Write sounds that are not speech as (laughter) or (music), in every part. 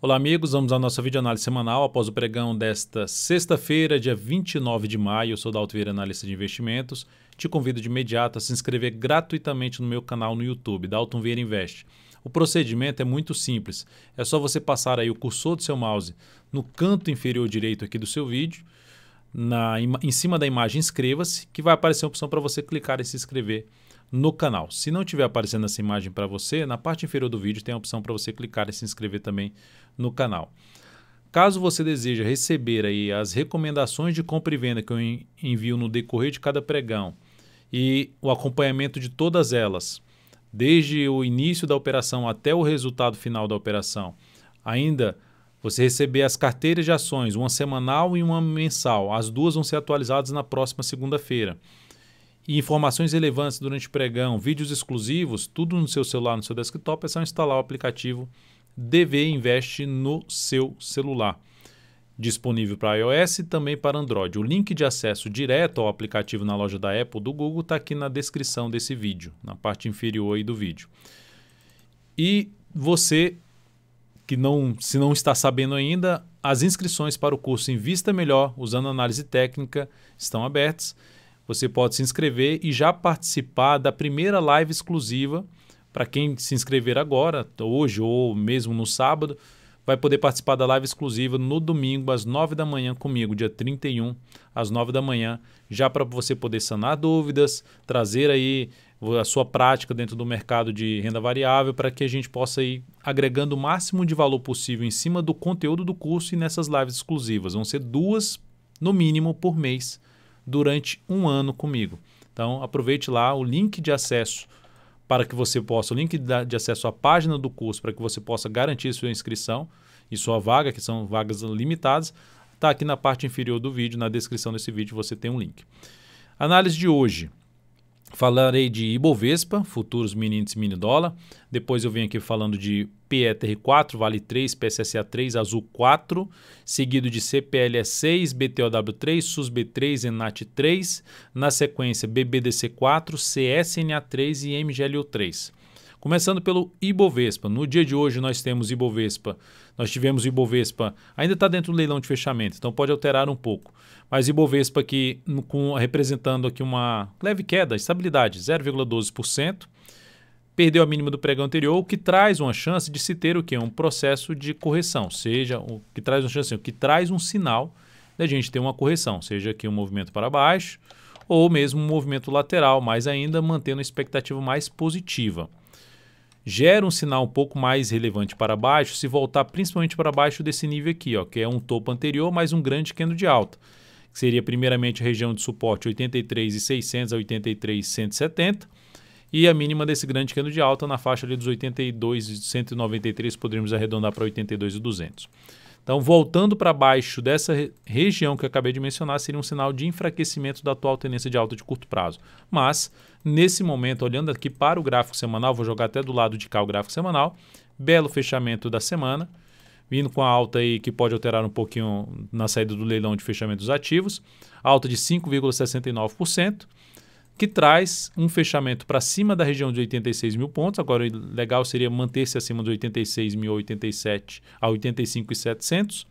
Olá, amigos. Vamos à nossa videoanálise semanal após o pregão desta sexta-feira, dia 29 de maio. Eu sou da Vieira, analista de investimentos. Te convido de imediato a se inscrever gratuitamente no meu canal no YouTube, Dalton Vieira Invest. O procedimento é muito simples. É só você passar aí o cursor do seu mouse no canto inferior direito aqui do seu vídeo. Na, em cima da imagem inscreva-se, que vai aparecer a opção para você clicar e se inscrever no canal. Se não estiver aparecendo essa imagem para você, na parte inferior do vídeo tem a opção para você clicar e se inscrever também no canal. Caso você deseja receber aí as recomendações de compra e venda que eu envio no decorrer de cada pregão e o acompanhamento de todas elas, desde o início da operação até o resultado final da operação, ainda você receber as carteiras de ações, uma semanal e uma mensal. As duas vão ser atualizadas na próxima segunda-feira e informações relevantes durante o pregão, vídeos exclusivos, tudo no seu celular, no seu desktop, é só instalar o aplicativo DV Invest no seu celular. Disponível para iOS e também para Android. O link de acesso direto ao aplicativo na loja da Apple do Google está aqui na descrição desse vídeo, na parte inferior do vídeo. E você que não, se não está sabendo ainda, as inscrições para o curso Invista Melhor usando análise técnica estão abertas você pode se inscrever e já participar da primeira live exclusiva. Para quem se inscrever agora, hoje ou mesmo no sábado, vai poder participar da live exclusiva no domingo às 9 da manhã comigo, dia 31, às 9 da manhã, já para você poder sanar dúvidas, trazer aí a sua prática dentro do mercado de renda variável para que a gente possa ir agregando o máximo de valor possível em cima do conteúdo do curso e nessas lives exclusivas. Vão ser duas, no mínimo, por mês durante um ano comigo. Então aproveite lá o link de acesso para que você possa, o link de acesso à página do curso para que você possa garantir sua inscrição e sua vaga, que são vagas limitadas, está aqui na parte inferior do vídeo, na descrição desse vídeo você tem um link. Análise de hoje. Falarei de Ibovespa, futuros mini índice mini dólar. Depois eu venho aqui falando de PETR4, Vale 3, PSSA3, Azul 4, seguido de CPLE6, BTOW3, SUSB3, Enat 3, na sequência BBDC4, CSNA3 e MGLU3. Começando pelo Ibovespa. No dia de hoje nós temos Ibovespa. Nós tivemos Ibovespa, ainda está dentro do leilão de fechamento, então pode alterar um pouco. Mas Ibovespa aqui com, representando aqui uma leve queda, estabilidade, 0,12%. Perdeu a mínima do pregão anterior, o que traz uma chance de se ter o que? Um processo de correção, seja o que traz uma chance, o que traz um sinal da gente ter uma correção, seja aqui um movimento para baixo ou mesmo um movimento lateral, mas ainda mantendo a expectativa mais positiva gera um sinal um pouco mais relevante para baixo se voltar principalmente para baixo desse nível aqui, ó, que é um topo anterior mais um grande candle de alta, que seria primeiramente a região de suporte 83.600 a 83.170 e a mínima desse grande candle de alta na faixa ali dos 82.193, poderíamos arredondar para 82.200. Então, voltando para baixo dessa re região que eu acabei de mencionar, seria um sinal de enfraquecimento da atual tendência de alta de curto prazo. Mas, nesse momento, olhando aqui para o gráfico semanal, vou jogar até do lado de cá o gráfico semanal, belo fechamento da semana, vindo com a alta aí que pode alterar um pouquinho na saída do leilão de fechamento dos ativos, alta de 5,69% que traz um fechamento para cima da região de 86 mil pontos. Agora, legal seria manter-se acima de 86 mil, 87 a 85,700,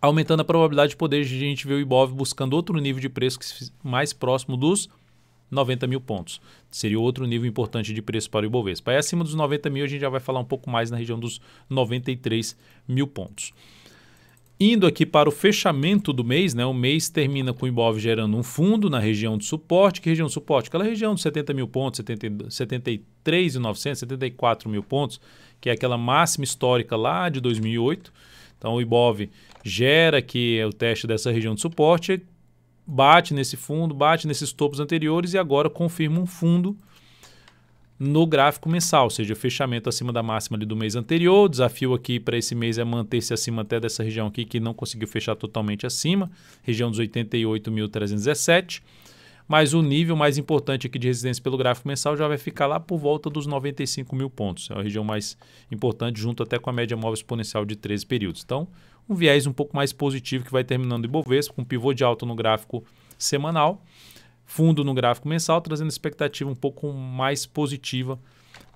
aumentando a probabilidade de poder a gente ver o IBOV buscando outro nível de preço mais próximo dos 90 mil pontos. Seria outro nível importante de preço para o Ibovespa. Aí, acima dos 90 mil, a gente já vai falar um pouco mais na região dos 93 mil pontos. Indo aqui para o fechamento do mês, né? O mês termina com o Ibov gerando um fundo na região de suporte. Que região de suporte? Aquela região de 70 mil pontos, 73.900, 74 mil pontos, que é aquela máxima histórica lá de 2008. Então o Ibov gera que é, o teste dessa região de suporte, bate nesse fundo, bate nesses topos anteriores e agora confirma um fundo no gráfico mensal, ou seja, fechamento acima da máxima ali do mês anterior. O desafio aqui para esse mês é manter-se acima até dessa região aqui que não conseguiu fechar totalmente acima, região dos 88.317. Mas o nível mais importante aqui de resistência pelo gráfico mensal já vai ficar lá por volta dos 95 mil pontos. É a região mais importante, junto até com a média móvel exponencial de 13 períodos. Então, um viés um pouco mais positivo que vai terminando em Bovespa, com um pivô de alta no gráfico semanal fundo no gráfico mensal, trazendo expectativa um pouco mais positiva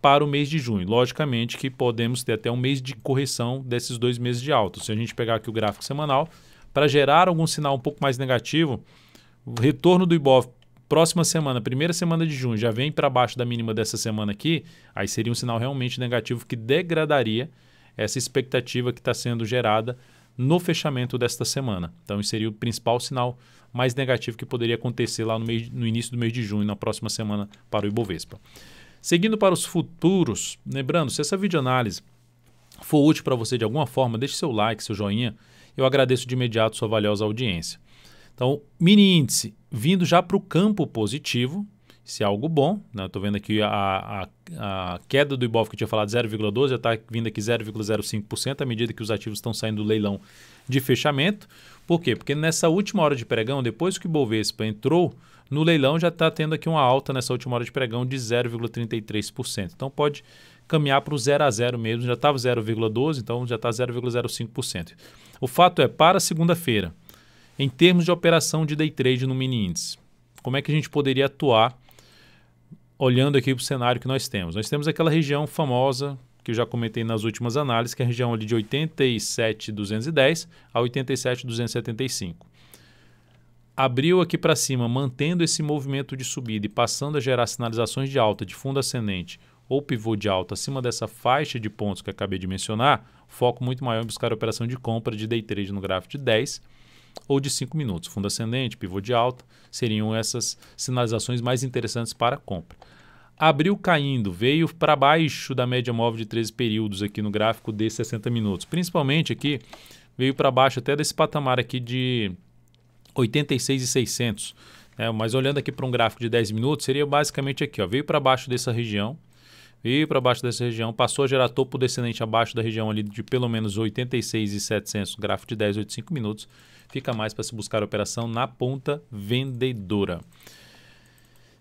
para o mês de junho. Logicamente que podemos ter até um mês de correção desses dois meses de alta. Se a gente pegar aqui o gráfico semanal, para gerar algum sinal um pouco mais negativo, o retorno do Ibov próxima semana, primeira semana de junho, já vem para baixo da mínima dessa semana aqui, aí seria um sinal realmente negativo que degradaria essa expectativa que está sendo gerada no fechamento desta semana. Então, isso seria o principal sinal negativo mais negativo que poderia acontecer lá no, mês, no início do mês de junho, na próxima semana, para o Ibovespa. Seguindo para os futuros, lembrando, se essa videoanálise for útil para você de alguma forma, deixe seu like, seu joinha. Eu agradeço de imediato sua valiosa audiência. Então, mini índice vindo já para o campo positivo, se é algo bom. Né? Estou vendo aqui a, a, a, queda do Ibov que eu tinha falado 0,12, já está vindo aqui 0,05% à medida que os ativos estão saindo do leilão de fechamento. Por quê? Porque nessa última hora de pregão, depois que o Ibovespa entrou no leilão, já está tendo aqui uma alta nessa última hora de pregão de 0,33%. Então pode caminhar para o 0 a 0 mesmo, já estava 0,12, então já está 0,05%. O fato é, para segunda-feira, em termos de operação de day trade no mini índice, como é que a gente poderia atuar olhando aqui para o cenário que nós temos. Nós temos aquela região famosa que eu já comentei nas últimas análises, que é a região ali de 87,210 a 87,275. Abriu aqui para cima, mantendo esse movimento de subida e passando a gerar sinalizações de alta de fundo ascendente ou pivô de alta acima dessa faixa de pontos que acabei de mencionar, foco muito maior em buscar a operação de compra de day trade no gráfico de 10 ou de 5 minutos. Fundo ascendente, pivô de alta, seriam essas sinalizações mais interessantes para compra. Abriu caindo, veio para baixo da média móvel de 13 períodos aqui no gráfico de 60 minutos. Principalmente aqui, veio para baixo até desse patamar aqui de 86,600. Né? Mas olhando aqui para um gráfico de 10 minutos, seria basicamente aqui, ó, veio para baixo dessa região, veio para baixo dessa região, passou a gerar topo descendente abaixo da região ali de pelo menos 86,700, gráfico de 10, 8, minutos, fica mais para se buscar operação na ponta vendedora.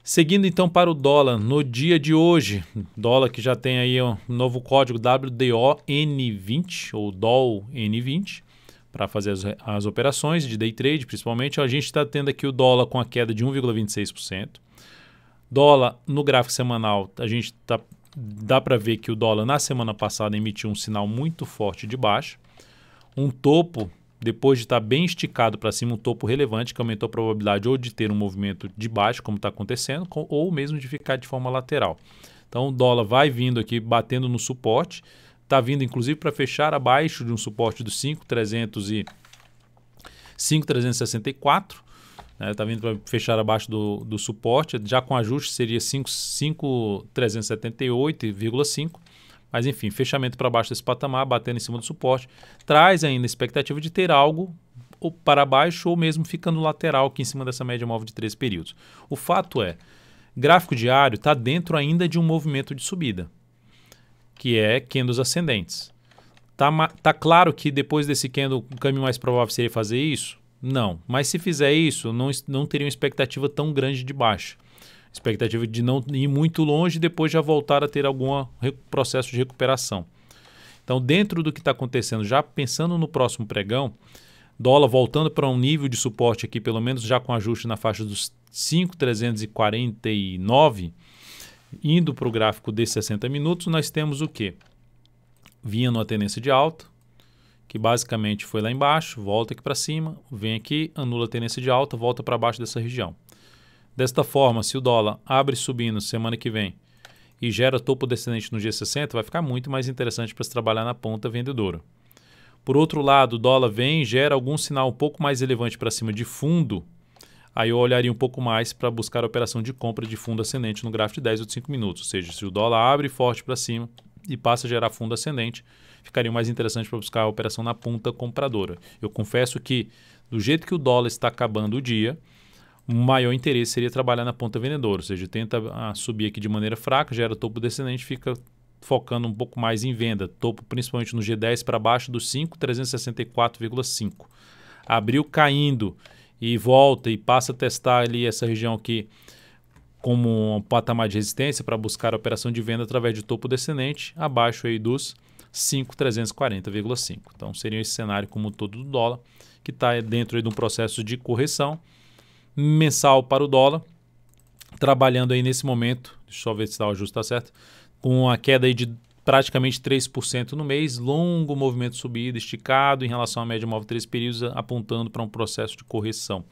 Seguindo então para o dólar, no dia de hoje, dólar que já tem aí um novo código WDON20 ou DOLN20 para fazer as, as, operações de day trade, principalmente, a gente está tendo aqui o dólar com a queda de 1,26%. Dólar no gráfico semanal, a gente está dá para ver que o dólar na semana passada emitiu um sinal muito forte de baixa, um topo depois de estar tá bem esticado para cima, um topo relevante que aumentou a probabilidade ou de ter um movimento de baixo, como está acontecendo, ou mesmo de ficar de forma lateral. Então o dólar vai vindo aqui, batendo no suporte, está vindo inclusive para fechar abaixo de um suporte dos e 5,364 né, está vindo para fechar abaixo do, do suporte, já com ajuste seria 5,378,5, mas enfim, fechamento para baixo desse patamar, batendo em cima do suporte, traz ainda a expectativa de ter algo ou para baixo ou mesmo ficando lateral aqui é em cima dessa média móvel de três períodos. O fato é, gráfico diário está dentro ainda de um movimento de subida, que é candles ascendentes. Tá, tá claro que depois desse candle, o caminho mais provável seria fazer isso? Não. Mas se fizer isso, não, não teria uma expectativa tão grande de baixa. Expectativa de não ir muito longe e depois já voltar a ter algum processo de recuperação. Então, dentro do que está acontecendo, já pensando no próximo pregão, dólar voltando para um nível de suporte aqui, pelo menos já com ajuste na faixa dos 5,349, indo para o gráfico de 60 minutos, nós temos o que? Vinha numa tendência de alta, que basicamente foi lá embaixo, volta aqui para cima, vem aqui, anula a tendência de alta, volta para baixo dessa região. Desta forma, se o dólar abre subindo semana que vem e gera topo descendente no G60, vai ficar muito mais interessante para se trabalhar na ponta vendedora. Por outro lado, o dólar vem e gera algum sinal um pouco mais relevante para cima de fundo, aí eu olharia um pouco mais para buscar a operação de compra de fundo ascendente no gráfico de 10 ou de 5 minutos. Ou seja, se o dólar abre forte para cima, e passa a gerar fundo ascendente, ficaria mais interessante para buscar a operação na ponta compradora. Eu confesso que, do jeito que o dólar está acabando o dia, o maior interesse seria trabalhar na ponta vendedora, ou seja, tenta ah, subir aqui de maneira fraca, gera topo descendente, fica focando um pouco mais em venda, topo principalmente no G10 para baixo dos 5, 364,5. Abriu caindo e volta e passa a testar ali essa região aqui como um patamar de resistência para buscar a operação de venda através de topo descendente, abaixo aí dos 5.340,5. Então seria esse cenário como todo do dólar, que está dentro aí de um processo de correção mensal para o dólar, trabalhando aí nesse momento, deixa eu só ver se o ajuste está certo, com a queda aí de praticamente 3% no mês, longo movimento subido, esticado em relação à média móvel 3 períodos, apontando para um processo de correção.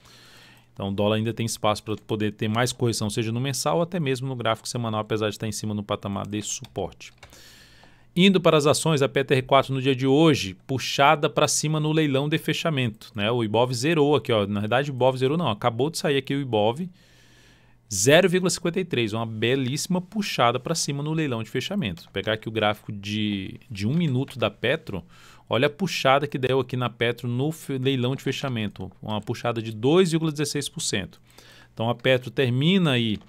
Então, o dólar ainda tem espaço para poder ter mais correção, seja no mensal ou até mesmo no gráfico semanal, apesar de estar tá em cima no patamar de suporte. Indo para as ações, a PTR4 no dia de hoje, puxada para cima no leilão de fechamento. Né? O Ibov zerou aqui, ó. na verdade, o Ibov zerou não, acabou de sair aqui o Ibov, 0,53, uma belíssima puxada para cima no leilão de fechamento. Vou pegar aqui o gráfico de, de um minuto da Petro, Olha a puxada que deu aqui na Petro no leilão de fechamento, uma puxada de 2,16%. Então a Petro termina aí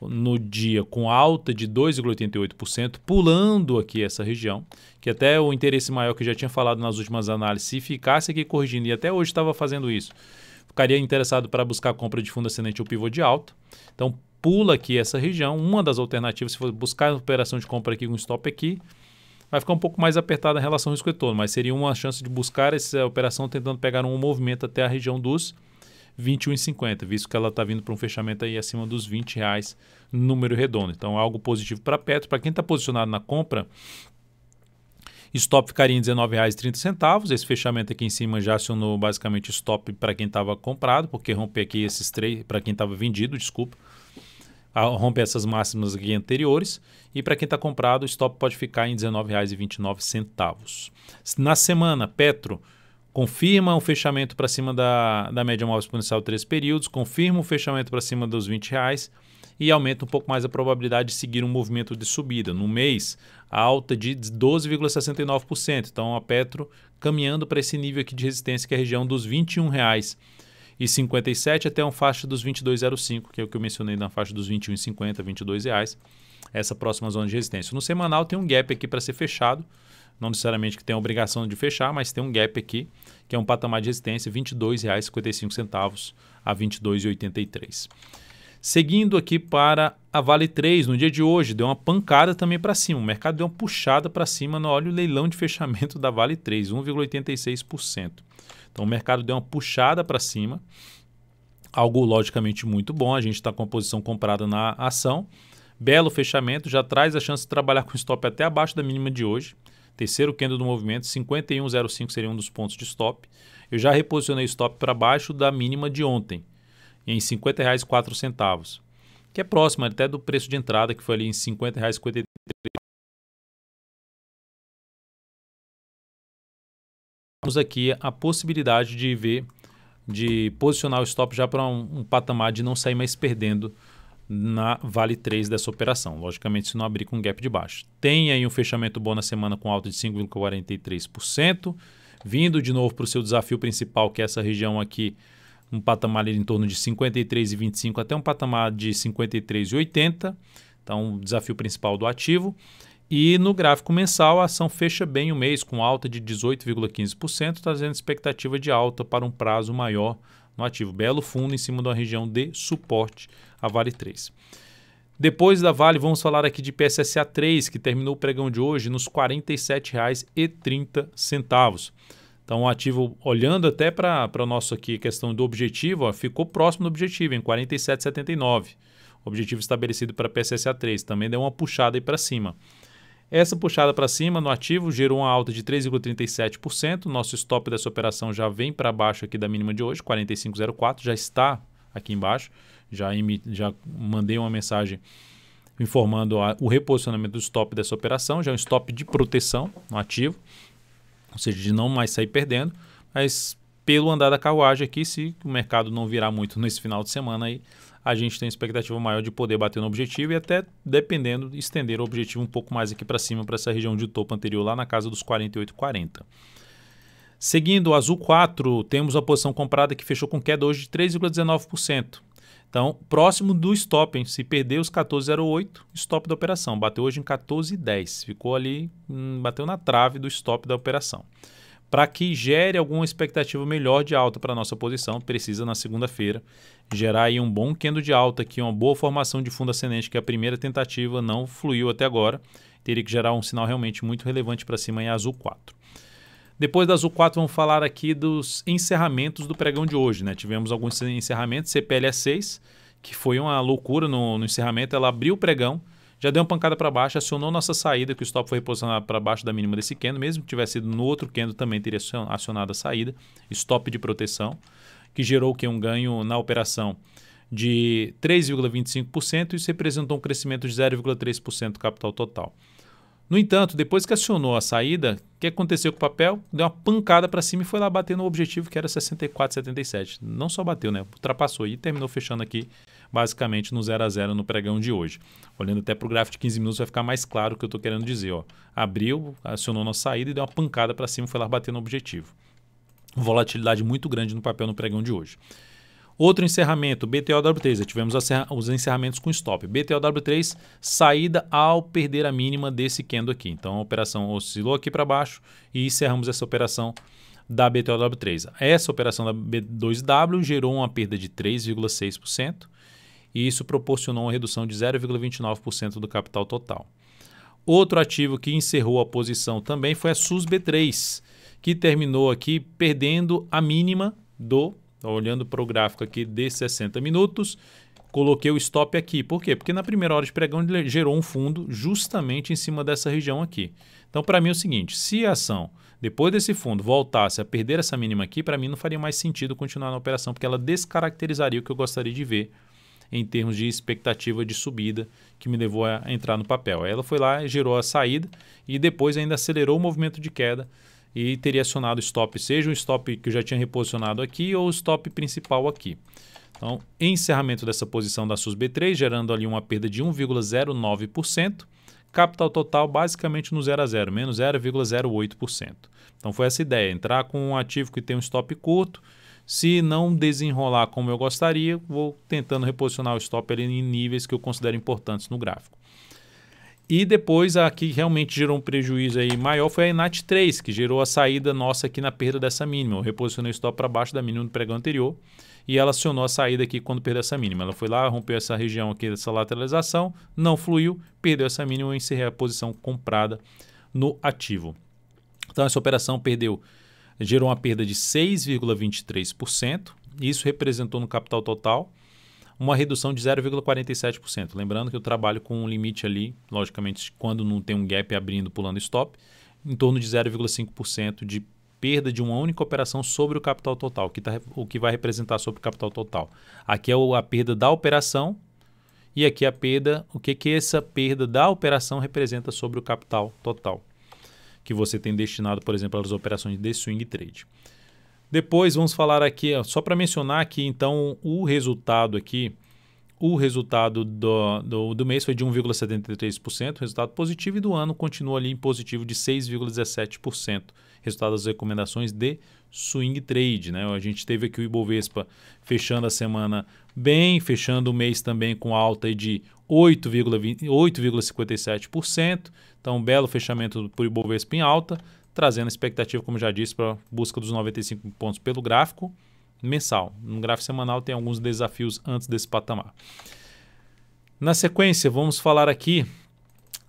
no dia com alta de 2,88%, pulando aqui essa região, que até o interesse maior que já tinha falado nas últimas análises, se ficasse aqui corrigindo, e até hoje estava fazendo isso, ficaria interessado para buscar compra de fundo ascendente ou pivô de alta. Então pula aqui essa região, uma das alternativas, se for buscar operação de compra aqui com um stop aqui, vai ficar um pouco mais apertada a relação risco-retorno, mas seria uma chance de buscar essa operação tentando pegar um movimento até a região dos 21,50, visto que ela está vindo para um fechamento aí acima dos 20 reais, número redondo. Então, algo positivo para Petro. Para quem está posicionado na compra, stop ficaria em R$19,30. Esse fechamento aqui em cima já acionou basicamente stop para quem estava comprado, porque romper aqui esses três, para quem estava vendido, desculpa rompe essas máximas aqui anteriores. E para quem está comprado, o stop pode ficar em R$19,29. Na semana, Petro confirma o fechamento para cima da, da média móvel exponencial de três períodos, confirma o fechamento para cima dos R$20,00 e aumenta um pouco mais a probabilidade de seguir um movimento de subida. No mês, a alta de 12,69%. Então, a Petro caminhando para esse nível aqui de resistência, que é a região dos R$21,00 e 57 até a faixa dos 22,05, que é o que eu mencionei na faixa dos 21,50, 22 reais, essa próxima zona de resistência. No semanal tem um gap aqui para ser fechado, não necessariamente que tem a obrigação de fechar, mas tem um gap aqui, que é um patamar de resistência, R$ 22,55 a R$ 22,83. Seguindo aqui para a Vale 3, no dia de hoje, deu uma pancada também para cima. O mercado deu uma puxada para cima no óleo leilão de fechamento da Vale 3, 1,86%. Então o mercado deu uma puxada para cima, algo logicamente muito bom. A gente está com a posição comprada na ação. Belo fechamento, já traz a chance de trabalhar com stop até abaixo da mínima de hoje. Terceiro candle do movimento, 51,05 seria um dos pontos de stop. Eu já reposicionei stop para baixo da mínima de ontem, em R$ 50,04, que é próximo até do preço de entrada, que foi ali em R$ temos aqui a possibilidade de ver, de posicionar o stop já para um, um, patamar de não sair mais perdendo na Vale 3 dessa operação. Logicamente, se não abrir com um gap de baixo. Tem aí um fechamento bom na semana com alta de 5,43%, vindo de novo para o seu desafio principal, que é essa região aqui, um patamar ali em torno de 53,25 até um patamar de 53,80. Então, o desafio principal do ativo. E no gráfico mensal, a ação fecha bem o mês com alta de 18,15%, trazendo expectativa de alta para um prazo maior no ativo. Belo fundo em cima de uma região de suporte a Vale 3. Depois da Vale, vamos falar aqui de PSSA 3, que terminou o pregão de hoje nos R$ 47,30. Então, o ativo, olhando até para a nossa aqui questão do objetivo, ó, ficou próximo do objetivo, em R$ 47,79. Objetivo estabelecido para PSSA 3, também deu uma puxada aí para cima. Essa puxada para cima no ativo gerou uma alta de 3,37%. Nosso stop dessa operação já vem para baixo aqui da mínima de hoje, 45,04, já está aqui embaixo. Já, já mandei uma mensagem informando a, o reposicionamento do stop dessa operação, já é um stop de proteção no ativo, ou seja, de não mais sair perdendo. Mas pelo andar da carruagem aqui, se o mercado não virar muito (laughs) nesse final de semana aí, a gente tem expectativa maior de poder bater no objetivo e até, dependendo, estender o objetivo um pouco mais aqui para cima, para essa região de topo anterior, lá na casa dos 48,40. Seguindo o azul 4, temos a posição comprada que fechou com queda hoje de 3,19%. Então, próximo do stop, hein? se perder os 14,08, stop da operação. Bateu hoje em 14,10. Ficou ali, hum, bateu na trave do stop da operação para que gere alguma expectativa melhor de alta para a nossa posição, precisa na segunda-feira gerar aí um bom candle de alta aqui, uma boa formação de fundo ascendente, que a primeira tentativa não fluiu até agora, teria que gerar um sinal realmente muito relevante para cima em azul 4. Depois da azul 4, vamos falar aqui dos encerramentos do pregão de hoje, né? Tivemos alguns encerramentos, CPLA 6, é que foi uma loucura no, no encerramento, ela abriu o pregão, já deu uma pancada para baixo, acionou nossa saída, que o stop foi reposicionado para baixo da mínima desse candle, mesmo que tivesse sido no outro candle também teria acionado a saída, stop de proteção, que gerou que um ganho na operação de 3,25% e isso representou um crescimento de 0,3% do capital total. No entanto, depois que acionou a saída, o que aconteceu com o papel? Deu uma pancada para cima e foi lá bater no objetivo que era 64,77. Não só bateu, né? Ultrapassou e terminou fechando aqui basicamente no 0 a 0 no pregão de hoje. Olhando até para o gráfico de 15 minutos vai ficar mais claro o que eu estou querendo dizer. Ó. Abriu, acionou nossa saída e deu uma pancada para cima, foi lá bater no objetivo. Volatilidade muito grande no papel no pregão de hoje. Outro encerramento, BTOW3, já tivemos os encerramentos com stop. BTOW3, saída ao perder a mínima desse candle aqui. Então a operação oscilou aqui para baixo e encerramos essa operação da BTOW3. Essa operação da B2W gerou uma perda de 3,6% e isso proporcionou uma redução de 0,29% do capital total. Outro ativo que encerrou a posição também foi a SUSB3, que terminou aqui perdendo a mínima do, tá olhando para o gráfico aqui de 60 minutos, coloquei o stop aqui. Por quê? Porque na primeira hora de pregão ele gerou um fundo justamente em cima dessa região aqui. Então, para mim é o seguinte, se a ação, depois desse fundo, voltasse a perder essa mínima aqui, para mim não faria mais sentido continuar na operação, porque ela descaracterizaria o que eu gostaria de ver em termos de expectativa de subida que me levou a entrar no papel. ela foi lá, gerou a saída e depois ainda acelerou o movimento de queda e teria acionado stop, seja o stop que eu já tinha reposicionado aqui ou o stop principal aqui. Então, encerramento dessa posição da SUS B3, gerando ali uma perda de 1,09%, capital total basicamente no 0 a 0, menos 0,08%. Então foi essa ideia, entrar com um ativo que tem um stop curto, se não desenrolar como eu gostaria, vou tentando reposicionar o stop ali em níveis que eu considero importantes no gráfico. E depois a que realmente gerou um prejuízo aí maior foi a Inat 3, que gerou a saída nossa aqui na perda dessa mínima. Eu reposicionei o stop para baixo da mínima do pregão anterior e ela acionou a saída aqui quando perdeu essa mínima. Ela foi lá, rompeu essa região aqui dessa lateralização, não fluiu, perdeu essa mínima e encerrei a posição comprada no ativo. Então essa operação perdeu gerou uma perda de 6,23%. Isso representou no capital total uma redução de 0,47%. Lembrando que eu trabalho com um limite ali, logicamente, quando não tem um gap abrindo, pulando stop, em torno de 0,5% de perda de uma única operação sobre o capital total, que tá, o que vai representar sobre o capital total. Aqui é a perda da operação e aqui é a perda, o que, que essa perda da operação representa sobre o capital total que você tem destinado, por exemplo, às operações de swing trade. Depois vamos falar aqui, ó, só para mencionar que então o resultado aqui, o resultado do, do, do mês foi de 1,73%, resultado positivo, e do ano continua ali em positivo de 6,17% resultado das recomendações de swing trade. Né? A gente teve aqui o Ibovespa fechando a semana bem, fechando o mês também com alta de 8,57%. Então, um belo fechamento por Ibovespa em alta, trazendo a expectativa, como já disse, para a busca dos 95 pontos pelo gráfico mensal. No gráfico semanal tem alguns desafios antes desse patamar. Na sequência, vamos falar aqui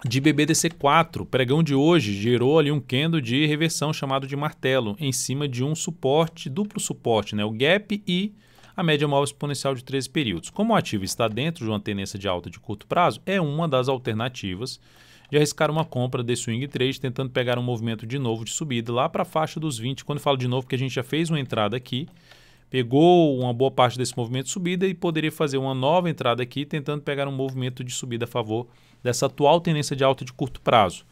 de BBDC4. O pregão de hoje gerou ali um candle de reversão chamado de martelo em cima de um suporte, duplo suporte, né? o gap e a média móvel exponencial de 13 períodos. Como o ativo está dentro de uma tendência de alta de curto prazo, é uma das alternativas de arriscar uma compra de swing trade, tentando pegar um movimento de novo de subida lá para a faixa dos 20. Quando eu falo de novo, que a gente já fez uma entrada aqui, pegou uma boa parte desse movimento de subida e poderia fazer uma nova entrada aqui, tentando pegar um movimento de subida a favor dessa atual tendência de alta de curto prazo.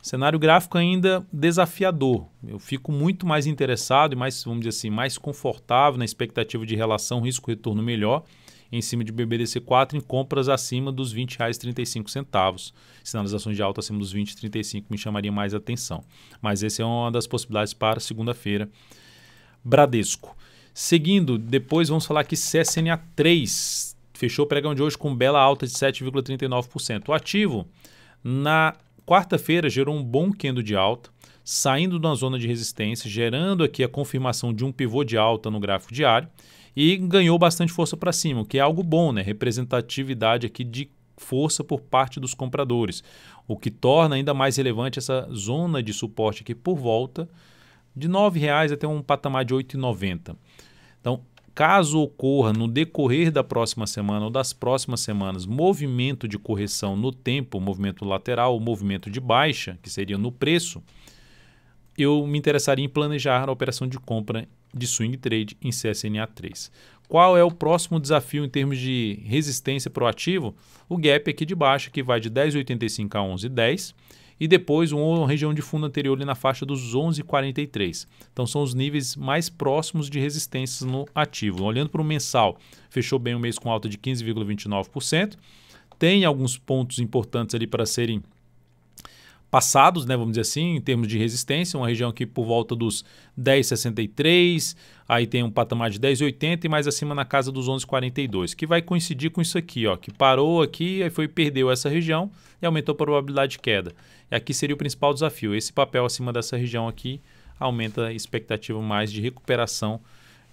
Cenário gráfico ainda desafiador. Eu fico muito mais interessado e mais, vamos dizer assim, mais confortável na expectativa de relação risco-retorno melhor em cima de BBDC4 em compras acima dos R$ 20,35. Sinalizações de alta acima dos R$ 20,35 me chamaria mais atenção. Mas essa é uma das possibilidades para segunda-feira. Bradesco. Seguindo, depois vamos falar aqui CSNA3 fechou o pregão de hoje com bela alta de 7,39%. O ativo, na quarta-feira, gerou um bom quendo de alta, saindo de uma zona de resistência, gerando aqui a confirmação de um pivô de alta no gráfico diário e ganhou bastante força para cima, o que é algo bom, né? Representatividade aqui de força por parte dos compradores, o que torna ainda mais relevante essa zona de suporte aqui por volta de R$ 9,00 até um patamar de R$ 8,90. Então, Caso ocorra no decorrer da próxima semana ou das próximas semanas movimento de correção no tempo, movimento lateral, movimento de baixa, que seria no preço, eu me interessaria em planejar a operação de compra de swing trade em CSNA 3. Qual é o próximo desafio em termos de resistência para o ativo? O gap aqui de baixa que vai de 10,85 a 11,10 e depois uma região de fundo anterior ali na faixa dos 11,43. Então são os níveis mais próximos de resistências no ativo. Olhando para o mensal, fechou bem o mês com alta de 15,29%. Tem alguns pontos importantes ali para serem passados, né, vamos dizer assim, em termos de resistência, uma região aqui por volta dos 10,63, aí tem um patamar de 10,80 e mais acima na casa dos 11,42, que vai coincidir com isso aqui, ó, que parou aqui, aí foi perdeu essa região e aumentou a probabilidade de queda. E aqui seria o principal desafio, esse papel acima dessa região aqui aumenta a expectativa mais de recuperação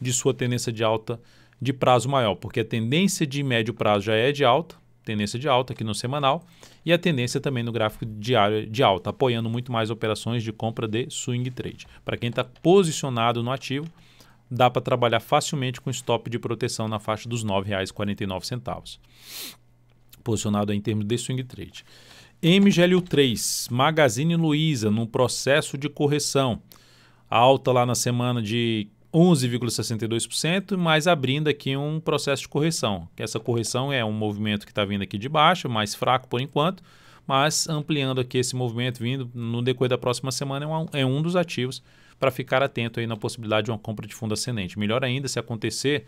de sua tendência de alta de prazo maior, porque a tendência de médio prazo já é de alta, tendência de alta aqui no semanal e a tendência também no gráfico diário de alta, apoiando muito mais operações de compra de swing trade. Para quem está posicionado no ativo, dá para trabalhar facilmente com stop de proteção na faixa dos R$ 9,49. Posicionado em termos de swing trade. MGLU3, Magazine Luiza, num processo de correção. alta lá na semana de 11,62%, mas abrindo aqui um processo de correção. Essa correção é um movimento que está vindo aqui de baixo, mais fraco por enquanto, mas ampliando aqui esse movimento vindo no decorrer da próxima semana é um é dos ativos para ficar atento aí na possibilidade de uma compra de fundo ascendente. Melhor ainda, se acontecer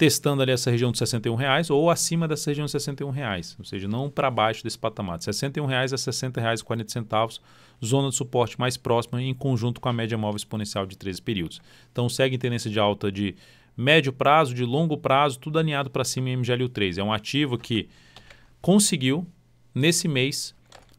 testando ali essa região de 61 reais ou acima dessa região de 61 reais, ou seja, não para baixo desse patamar, de 61 reais é a 60 reais e 40 centavos, zona de suporte mais próxima em conjunto com a média móvel exponencial de 13 períodos. Então segue em tendência de alta de médio prazo, de longo prazo, tudo alinhado para cima em MGLU3. É um ativo que conseguiu nesse mês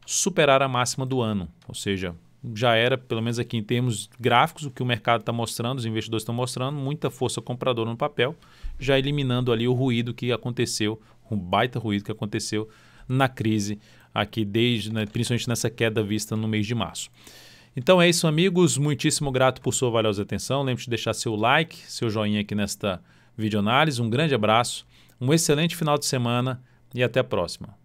superar a máxima do ano, ou seja, já era, pelo menos aqui em termos gráficos, o que o mercado está mostrando, os investidores estão mostrando, muita força compradora no papel já eliminando ali o ruído que aconteceu, um baita ruído que aconteceu na crise aqui desde, né, principalmente nessa queda vista no mês de março. Então é isso, amigos. Muitíssimo grato por sua valiosa atenção. Lembre-se de deixar seu like, seu joinha aqui nesta videoanálise. Um grande abraço, um excelente final de semana e até a próxima.